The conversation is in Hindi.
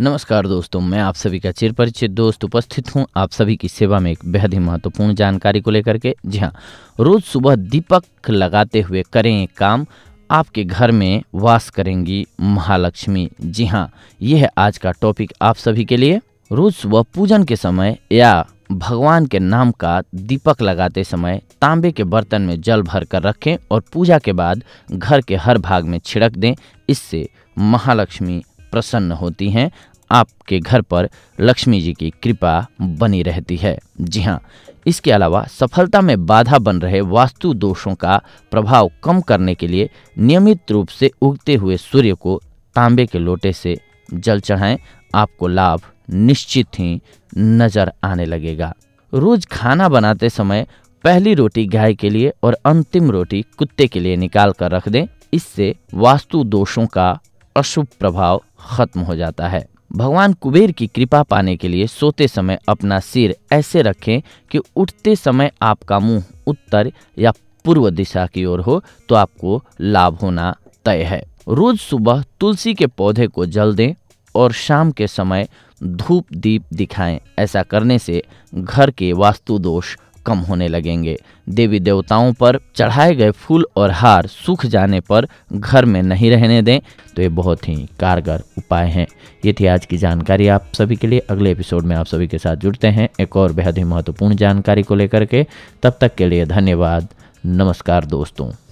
नमस्कार दोस्तों मैं आप सभी का चिर परिचित दोस्त उपस्थित हूं आप सभी की सेवा में एक बेहद ही महत्वपूर्ण जानकारी को लेकर के जी हाँ रोज़ सुबह दीपक लगाते हुए करें एक काम आपके घर में वास करेंगी महालक्ष्मी जी हाँ यह है आज का टॉपिक आप सभी के लिए रोज़ सुबह पूजन के समय या भगवान के नाम का दीपक लगाते समय तांबे के बर्तन में जल भर कर रखें और पूजा के बाद घर के हर भाग में छिड़क दें इससे महालक्ष्मी प्रसन्न होती हैं आपके घर पर लक्ष्मी जी की कृपा बनी रहती है जी हाँ इसके अलावा सफलता में बाधा बन रहे वास्तु दोषों का प्रभाव कम करने के लिए नियमित रूप से उगते हुए सूर्य को तांबे के लोटे से जल चढ़ाएं आपको लाभ निश्चित ही नजर आने लगेगा रोज खाना बनाते समय पहली रोटी गाय के लिए और अंतिम रोटी कुत्ते के लिए निकाल कर रख दें इससे वास्तु दोषों का अशुभ प्रभाव खत्म हो जाता है भगवान कुबेर की कृपा पाने के लिए सोते समय अपना सिर ऐसे रखें कि उठते समय आपका मुंह उत्तर या पूर्व दिशा की ओर हो तो आपको लाभ होना तय है रोज सुबह तुलसी के पौधे को जल दें और शाम के समय धूप दीप दिखाएं ऐसा करने से घर के वास्तु दोष कम होने लगेंगे देवी देवताओं पर चढ़ाए गए फूल और हार सूख जाने पर घर में नहीं रहने दें तो ये बहुत ही कारगर उपाय हैं ये थी आज की जानकारी आप सभी के लिए अगले एपिसोड में आप सभी के साथ जुड़ते हैं एक और बेहद ही महत्वपूर्ण जानकारी को लेकर के तब तक के लिए धन्यवाद नमस्कार दोस्तों